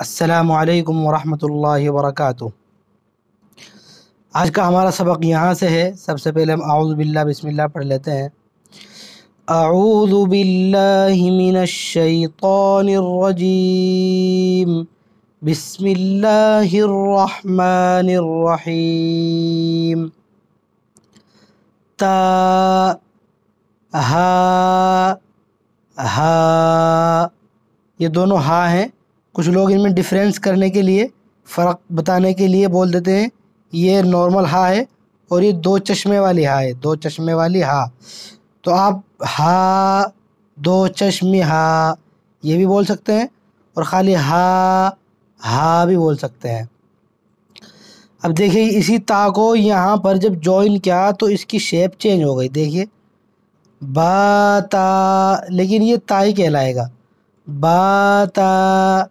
असलकम वरहमल वर्क आज का हमारा सबक यहाँ से है सबसे पहले हम बिल्ला बिसमिल्ला पढ़ लेते हैं आउज़बिल्लाशैतरजीम बिसमीम ता हा हा ये दोनों हा हैं कुछ लोग इनमें डिफरेंस करने के लिए फ़र्क बताने के लिए बोल देते हैं ये नॉर्मल हा है और ये दो चश्मे वाली हा है दो चश्मे वाली हा तो आप हा दो चश्मे हा ये भी बोल सकते हैं और ख़ाली हा हा भी बोल सकते हैं अब देखिए इसी ता को यहाँ पर जब जॉइन किया तो इसकी शेप चेंज हो गई देखिए बाता लेकिन ये ता ही कहलाएगा बा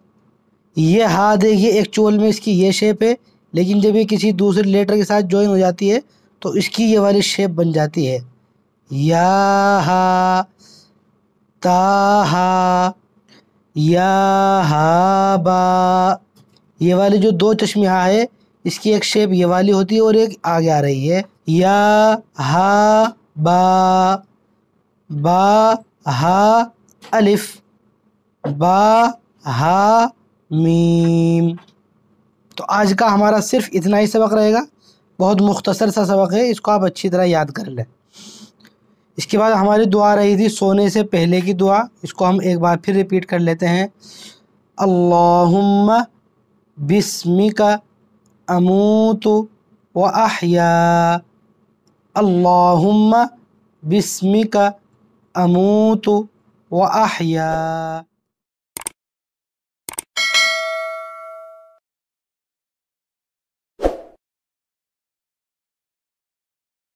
ये हाँ देखिए एक्चुअल में इसकी ये शेप है लेकिन जब ये किसी दूसरे लेटर के साथ ज्वाइन हो जाती है तो इसकी ये वाली शेप बन जाती है या हा ता हा या हा बा ये वाली जो दो चश्मे हा है इसकी एक शेप ये वाली होती है और एक आगे आ रही है या हा बा बा हा अलिफ बा हा मीम तो आज का हमारा सिर्फ इतना ही सबक रहेगा बहुत मुख्तसर सा सबक है इसको आप अच्छी तरह याद कर लें इसके बाद हमारी दुआ रही थी सोने से पहले की दुआ इसको हम एक बार फिर रिपीट कर लेते हैं अल्लाहुम्मा बिस्मिका अमूतु व अहया अल्लाहुम्मा बिस्मिका अमूतु व अहया